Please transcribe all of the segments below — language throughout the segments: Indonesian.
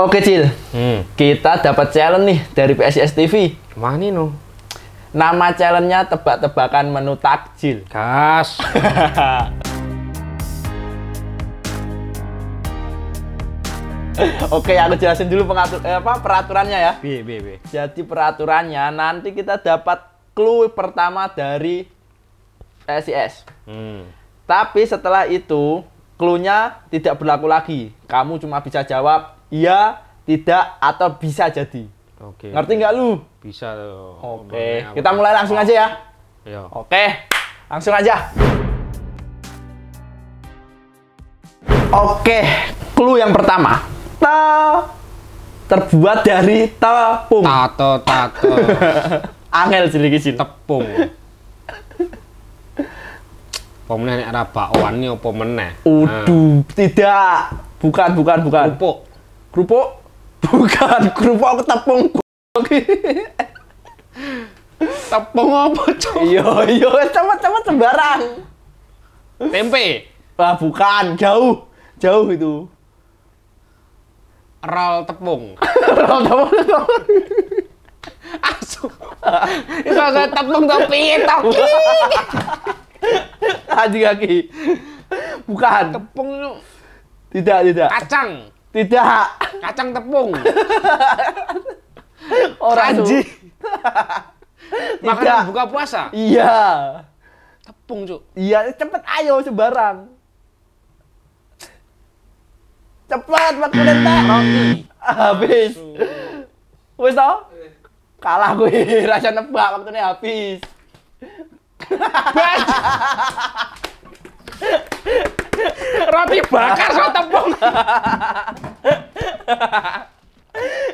Oke oh, Cil, hmm. kita dapat challenge nih dari PSIS TV. Mana no? Nama challenge-nya tebak-tebakan menu takjil. Kas. Oke, aku jelasin dulu pengatur eh, apa peraturannya ya. B, B, B. Jadi peraturannya nanti kita dapat clue pertama dari PSIS. Hmm. Tapi setelah itu clue-nya tidak berlaku lagi. Kamu cuma bisa jawab iya, tidak, atau bisa jadi. Oke. Ngerti nggak lu? Bisa loh. Oke. Kita mulai langsung aja ya. Iya. Oke. Langsung aja. Oke, clue yang pertama. Ta terbuat dari tepung. Tato tato. Angel sedikit sih. Tepung. Pemenang meneh nek ora bakwan apa meneh? Uduh, nah. tidak. Bukan, bukan, bukan. Pupuk kerupuk bukan kerupuk aku tepung tepung apa cok iya iya sama sama sembarang tempe ah bukan jauh jauh itu rol tepung rol tepung asu itu agak tepung tapi tapi kaki kaki bukan tepung tidak tidak kacang tidak. Kacang tepung. Orang Kanji. Makanan buka puasa. Iya. Tepung, Cuk. Iya, cepet ayo sebarang. Cepat waktu menit, Habis. Wes toh? Eh. Kalah gue, rasa nebak waktunya habis. Roti bakar sama tepung.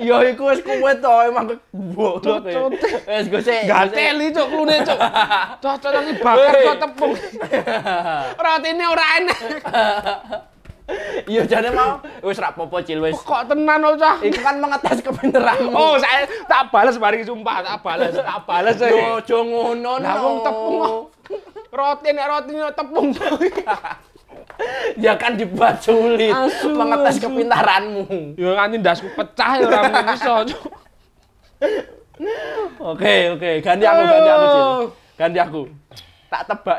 Yo iku wis kuwe to emang mbok to. Wis go sik. Gateli cuk cok cuk. Cocok nang bakar kok tepung. roti ini ora enak. Iya jadi mau wis rapopo popo cil wis. Oh, kok tenan ora cah? Iku kan mengetes kebenaranmu. Oh, saya tak balas mari sumpah, tak balas, tak balas eh. Yo aja ngono. Lah wong tepung. Roti nek rotine tepung. ya kan dibaculi mengetes mengatasi kepintaranmu. Ya kan ini dasku pecah ya ora bisa Oke, oke, ganti aku, ganti aku, Ganti aku. Tak tebak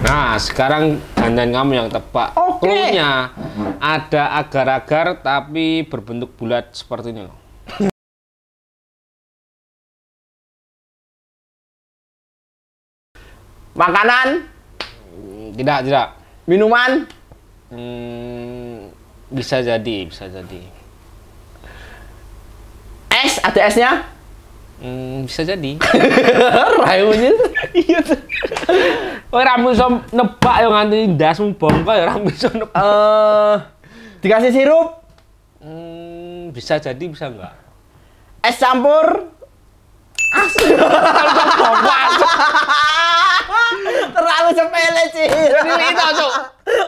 Nah, sekarang gantian kamu yang tebak. Okay. ada agar-agar tapi berbentuk bulat seperti ini loh. Makanan? Tidak, tidak. Minuman? Hmm, bisa jadi, bisa jadi. Es? Ada esnya? Hmm, bisa jadi. Rayunya? Iya tuh. Oh, rambut som nebak yo ya nganti ndasmu bongko ya rambut som nebak. Eh, dikasih sirup? Hmm, bisa jadi bisa enggak? Es campur? Asli sih. Ini lita, cok,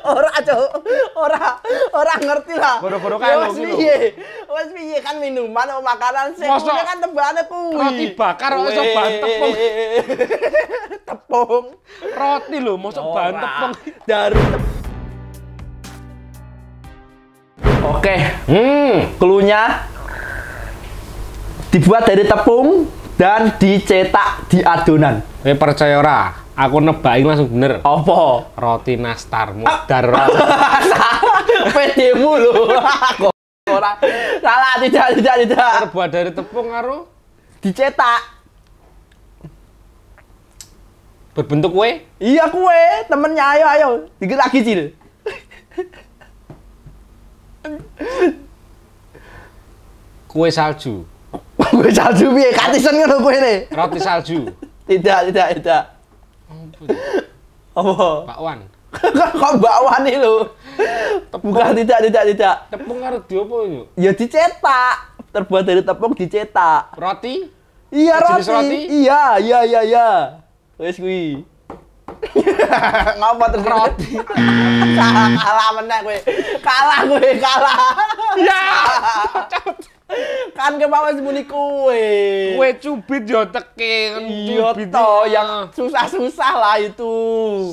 orang Cuk. orang orang ngerti lah. Bodoh bodoh kan, ya lho. Wes Wes piye kan minuman atau makanan sih. kan tebalnya kuwi. Roti bakar kok iso tepung. tepung. Roti lho, mosok bahan tepung dari Oke. Hmm, kelunya dibuat dari tepung dan dicetak di adonan. Eh percaya ora? aku nebakin langsung bener. Apa? Roti nastar ah. mudar. PD-mu lho. Orang salah tidak tidak tidak. Terbuat dari tepung karo dicetak. Berbentuk kue? Iya kue, temennya ayo ayo, dikit lagi cil. kue salju. kue salju biar katisan kan kue ini Roti salju. tidak, tidak, tidak. Oh Apa? Bakwan. Kok bakwan itu? Tepung. Bukan tidak tidak tidak. Tepung karo diopo itu? Ya dicetak. Terbuat dari tepung dicetak. Roti? Iya roti. roti. Iya, iya, iya, iya. Wes kuwi. Ngapa terus roti? kalah kalah meneh kowe. Kalah kowe, kalah. Ya kan ke bawah sembunyi kue kue cubit yo teke iya to yang susah-susah lah itu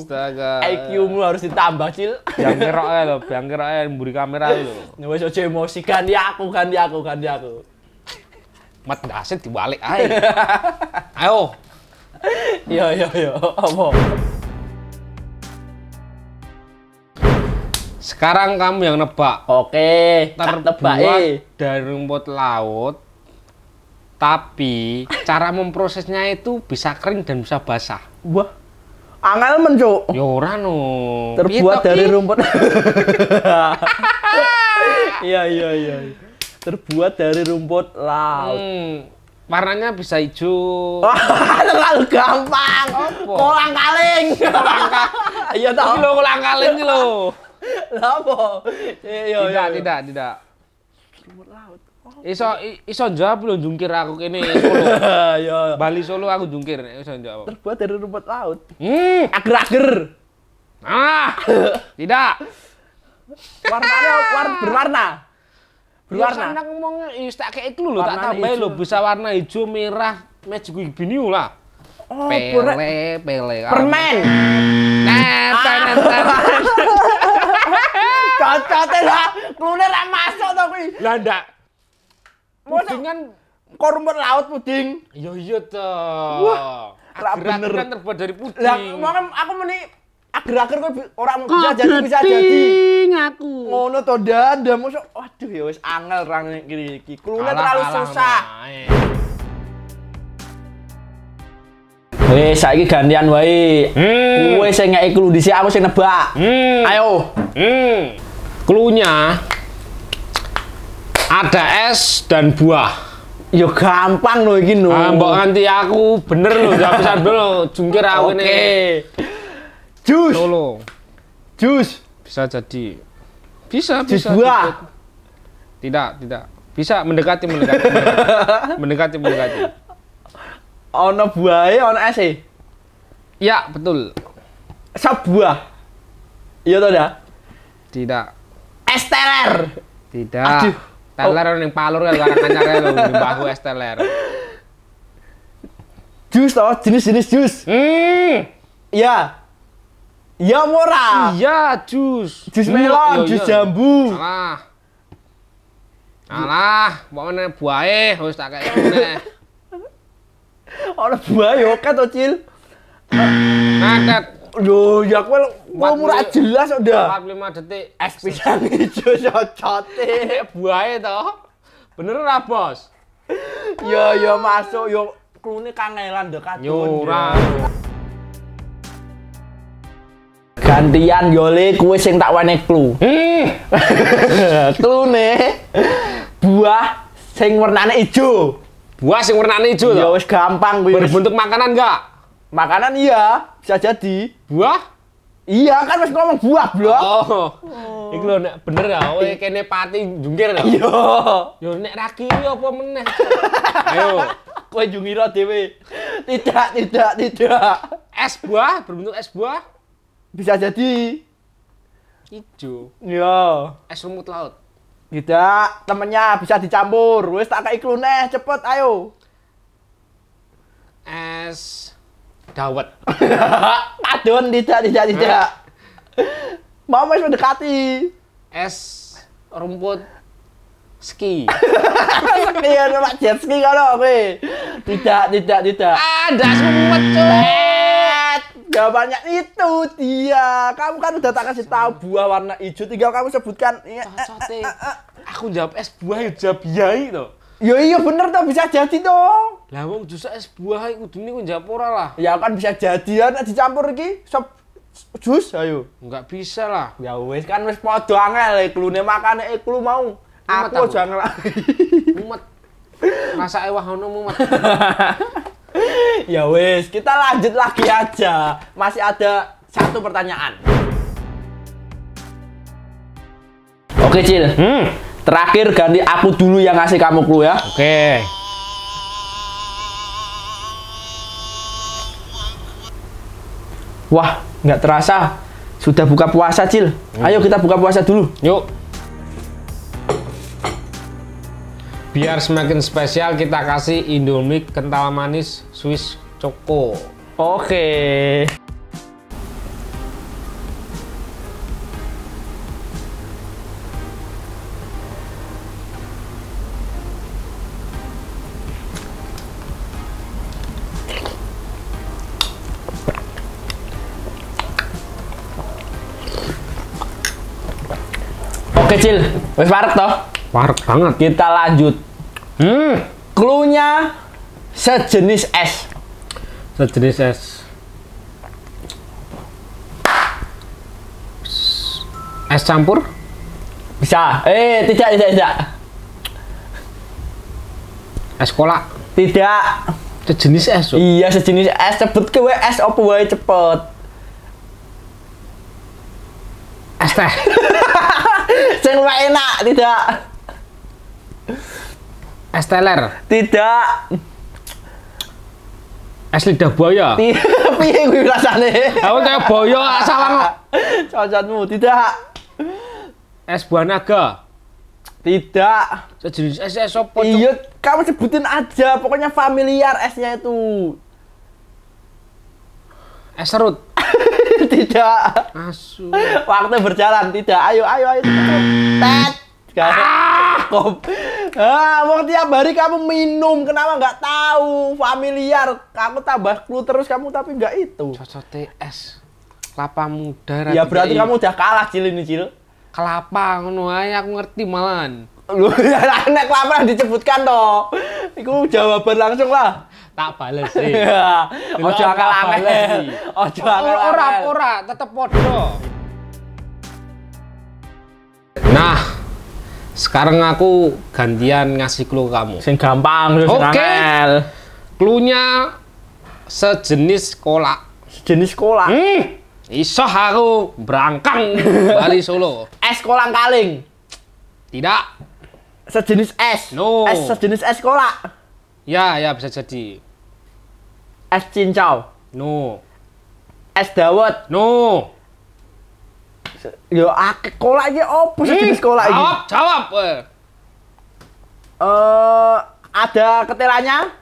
astaga IQ mu harus ditambah cil yang kerok ya lho yang kerok ae mburi kamera lho ya wis aja emosi ya aku ya aku kan ya aku mat daset dibalik ayo ayo yo yo yo apa Sekarang kamu yang nebak. Oke. Terbuat e. dari rumput laut. Tapi cara memprosesnya itu bisa kering dan bisa basah. Wah. Angel mencuk. Cuk. Ya no. Terbuat dari rumput. Iya, iya, iya. Terbuat dari rumput laut. Hmm warnanya bisa hijau. Terlalu gampang. Kolang kaling. Iya tapi lo kolang kaling lo. Lapo? Iya, iya, iya, Tidak, tidak, tidak. Lumut laut. Oh, iso iso jawab lu jungkir aku kene Solo. Iya. Bali Solo aku jungkir iso jawab. Terbuat dari rumput laut. Hmm, ager-ager. Ah. tidak. Warnanya ah. war berwarna. Berwarna. Ya, ngomong iso tak kayak itu lho, tak tambahi lho bisa warna hijau, merah, magic bini lah. Oh, pele, pele. Permen. Nah, ah. bacot lah, klune ra masuk to kuwi. Lah ndak. Pudingan kormor laut puding. Iya iya to. Wah, kan bener. Kan terbuat dari puding. Lah, aku meni agar-agar orang ora bisa jadi bisa jadi. aku. Ngono to dada mosok waduh ya wis angel rang gini. iki. Klune terlalu susah. Wes eh, saiki gantian wae. Hmm. Kuwe sing ngeki kludise aku sing nebak. Hmm. Ayo. Hmm. Klunya ada es dan buah. Yo ya gampang loh ini loh. Ah, mbok nganti aku bener loh, jam bisa dulu jungkir aku ini. nih. Jus. Solo. Jus. Bisa jadi. Bisa, Jus bisa. buah. Bisa. Tidak, tidak. Bisa mendekati, mendekati. mendekati, mendekati. mendekati. Ono buahnya, ono es e? Ya, betul. Sebuah. Iya toh dah? Tidak. Es Tidak. Aduh. Teler oh. yang palur kan karang anyar lho bahu es Jus toh, jenis-jenis jus. Hmm. ya Iya murah. Iya, jus. Jus hmm. melon, iya, jus iya. jambu. Salah. Alah, mau buah eh harus tak kayak ngene. orang buah yo Cil. Nah, Loh, ya aku murah jelas udah. 45 detik. Es pisang hijau cocote. Ya, Buahnya toh. Bener ora, Bos? Ya ya masuk yo ya, klune kangelan dekat Nyurang. Ya Gantian yole kue sing tak wane klu. nih buah sing warnane ijo. Buah sing warnane ijo Ya wis gampang kuwi. Berbentuk makanan enggak? Makanan iya, bisa jadi. Buah? Iya kan wis ngomong buah, belum. Oh. oh. Iku lho nek bener ya oh, kene pati jungkir to. Ya. Iya. Yo nek raki yo apa meneh. Ayo, kowe aja dhewe. Tidak, tidak, tidak. Es buah berbentuk es buah bisa jadi hijau. Iya. Es rumput laut. Tidak, temennya bisa dicampur. Wis tak kei clue cepet ayo. Es Dawet. Adon tidak tidak tidak. Mau mas mendekati. Es rumput ski. ski ya Pak jet ski kalau Oke Tidak tidak tidak. Ada semut cuet. Jawabannya itu dia. Kamu kan udah tak kasih tahu buah warna hijau tinggal kamu sebutkan. Iya, eh, eh, eh, aku jawab es buah hijau ya biayi tuh. Ya iya bener tuh bisa jadi dong. Lah wong justru es buah iku dene ku Japura lah. Ya kan bisa jadi ya nek dicampur iki sop jus ayo. Enggak bisa lah. Ya wis kan wis padha angel iklune eh, makane iklu eh, mau. aku aja ngelak. Mumet. Masa ewah ono mumet. ya wis, kita lanjut lagi aja. Masih ada satu pertanyaan. Oke, Cil. Hmm. Terakhir ganti aku dulu yang ngasih kamu clue ya. Oke. Wah, nggak terasa sudah buka puasa, Cil. Hmm. Ayo kita buka puasa dulu. Yuk. Biar semakin spesial kita kasih Indomie kental manis Swiss Choco. Oke. Okay. kecil, Wes parek toh? Parek banget. Kita lanjut. Hmm, klunya sejenis es. Sejenis es. Es campur? Bisa. Eh, tidak, tidak, tidak. Es sekolah? Tidak. Sejenis es. Iya, sejenis es. cepet ke es opo wae cepet. es teh yang enak tidak es teler tidak es lidah buaya piye kuwi rasane aku kaya buaya asalan. Ah, cocotmu tidak es buah naga tidak sejenis es es sopo. iya kamu sebutin aja pokoknya familiar esnya itu es serut tidak. Asu. Waktu berjalan tidak. Ayo, ayo, ayo. Tet. Ah! Kop. Ah, mau tiap hari kamu minum, kenapa nggak tahu? Familiar, kamu tambah clue terus kamu tapi nggak itu. Cocok TS. Kelapa muda. Ya berarti kamu udah kalah cil ini cil. Kelapa ngono ae aku ngerti malan Lu anak kelapa disebutkan toh. Iku jawaban langsung lah tak bales sih. Iya. Ojo akal aneh. Ojo akal aneh. Ora ora tetep padha. Nah, sekarang aku gantian ngasih clue ke kamu. Sing gampang terus Oke. Okay. sejenis kolak. Sejenis kolak. Hmm. Isoh aku berangkang Bali Solo. Es kolang kaling. Tidak. Sejenis es. No. Es sejenis es kolak. Ya, ya bisa jadi. Es cincau. No. Es dawet. No. Yo ake sekolah aja opo sih jenis sekolah iki? Jawab, jawab. Eh uh, ada ketelanya?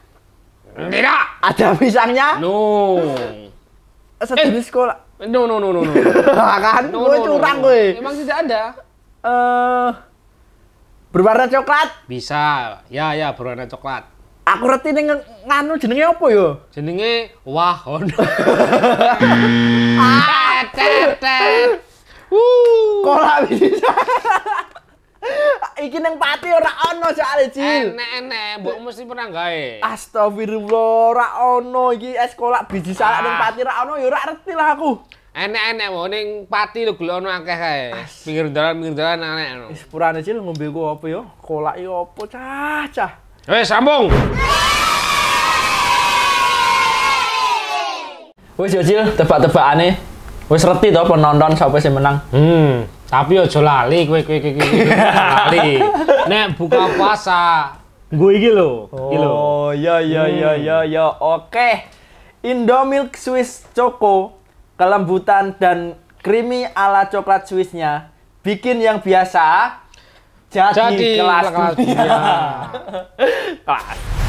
Tidak. Ada pisangnya? No. Eh, sejenis eh. sekolah. No no no no no. kan? No, gue no, curang no, no. gue. Emang tidak ada. Eh uh, berwarna coklat? Bisa. Ya ya berwarna coklat. Aku reti ning nganu jenenge apa ya? Jenenge Wahon. Ah, Tetet. Wuh. Kolak bisa. Iki neng pati ora ono soalnya Cil. Enek-enek, mbok mesti pernah gawe. Astagfirullah, ora ono iki es kolak biji salak ah. neng pati ora ono ya ora ngerti lah aku. Enek-enek wae ning pati lho gelo ono akeh kae. Pinggir dalan pinggir dalan enek. Wis purane Cil ngombe ku apa yo? Kolak yo apa cah cah. Wes, sambung. Wes Jojil, tebak tebak aneh. Wes reti to penonton siapa sih menang? Hmm, tapi aja lali kue kue kue lali. Nek buka puasa, gue iki lo. iki lho. Oh, ya ya ya hmm. ya ya. Oke. Indomilk Swiss Choco, kelembutan dan creamy ala coklat Swissnya bikin yang biasa jadi, jadi kelas, kelas dunia. kelas.